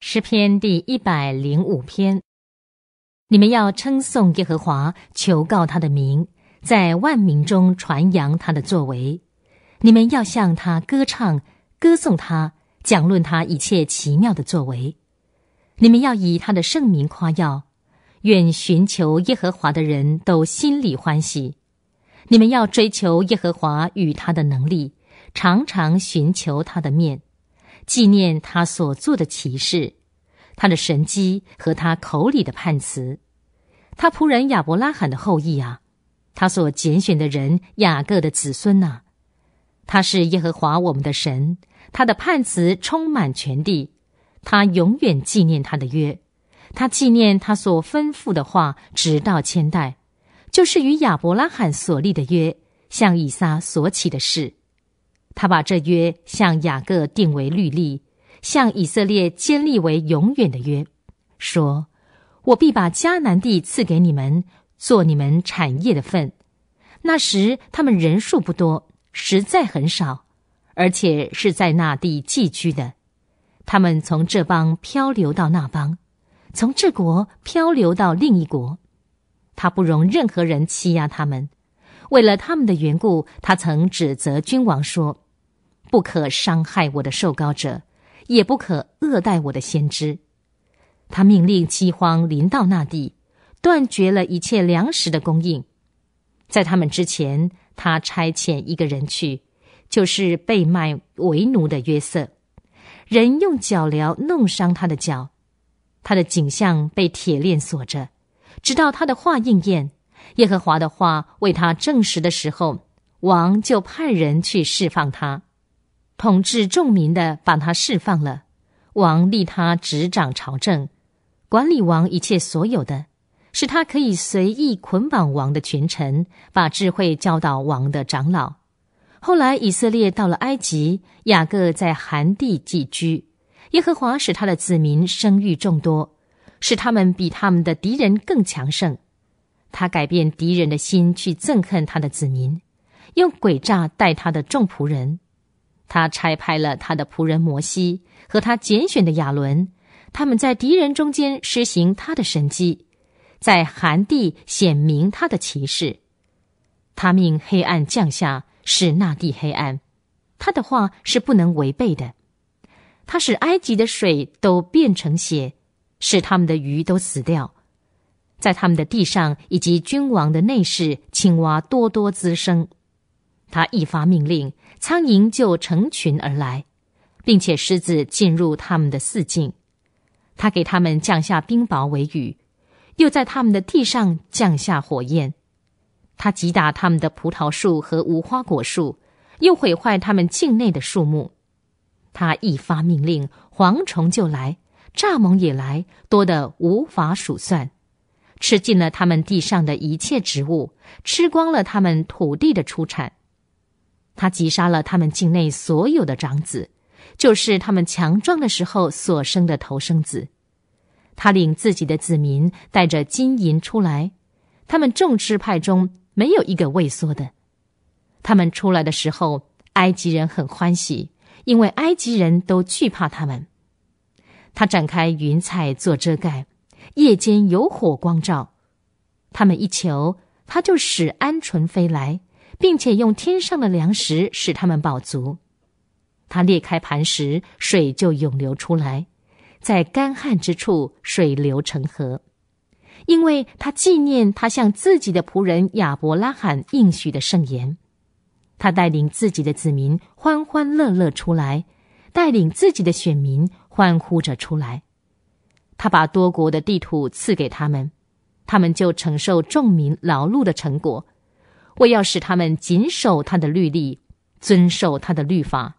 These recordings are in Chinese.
诗篇第一百零五篇：你们要称颂耶和华，求告他的名，在万民中传扬他的作为；你们要向他歌唱，歌颂他，讲论他一切奇妙的作为；你们要以他的圣名夸耀，愿寻求耶和华的人都心里欢喜；你们要追求耶和华与他的能力，常常寻求他的面。纪念他所做的奇事，他的神迹和他口里的判词，他仆人亚伯拉罕的后裔啊，他所拣选的人雅各的子孙呐，他是耶和华我们的神，他的判词充满全地，他永远纪念他的约，他纪念他所吩咐的话直到千代，就是与亚伯拉罕所立的约，向以撒所起的事。他把这约向雅各定为律例，向以色列坚立为永远的约，说：“我必把迦南地赐给你们，做你们产业的份。”那时他们人数不多，实在很少，而且是在那地寄居的。他们从这邦漂流到那邦，从这国漂流到另一国。他不容任何人欺压他们。为了他们的缘故，他曾指责君王说。不可伤害我的受膏者，也不可恶待我的先知。他命令饥荒临到那地，断绝了一切粮食的供应。在他们之前，他差遣一个人去，就是被卖为奴的约瑟。人用脚镣弄伤他的脚，他的颈项被铁链锁着。直到他的话应验，耶和华的话为他证实的时候，王就派人去释放他。统治众民的，把他释放了。王立他执掌朝政，管理王一切所有的使他可以随意捆绑王的群臣，把智慧教导王的长老。后来以色列到了埃及，雅各在寒地寄居。耶和华使他的子民生育众多，使他们比他们的敌人更强盛。他改变敌人的心，去憎恨他的子民，用诡诈待他的众仆人。他差派了他的仆人摩西和他拣选的亚伦，他们在敌人中间施行他的神迹，在寒地显明他的骑士。他命黑暗降下，使那地黑暗。他的话是不能违背的。他使埃及的水都变成血，使他们的鱼都死掉，在他们的地上以及君王的内室，青蛙多多滋生。他一发命令，苍蝇就成群而来，并且狮子进入他们的四境。他给他们降下冰雹为雨，又在他们的地上降下火焰。他击打他们的葡萄树和无花果树，又毁坏他们境内的树木。他一发命令，蝗虫就来，蚱蜢也来，多得无法数算，吃尽了他们地上的一切植物，吃光了他们土地的出产。他击杀了他们境内所有的长子，就是他们强壮的时候所生的头生子。他领自己的子民带着金银出来，他们众支派中没有一个畏缩的。他们出来的时候，埃及人很欢喜，因为埃及人都惧怕他们。他展开云彩做遮盖，夜间有火光照。他们一求，他就使鹌鹑飞来。并且用天上的粮食使他们饱足，他裂开磐石，水就涌流出来，在干旱之处水流成河，因为他纪念他向自己的仆人亚伯拉罕应许的圣言，他带领自己的子民欢欢乐乐出来，带领自己的选民欢呼着出来，他把多国的地图赐给他们，他们就承受众民劳碌的成果。我要使他们谨守他的律例，遵守他的律法。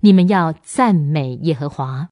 你们要赞美耶和华。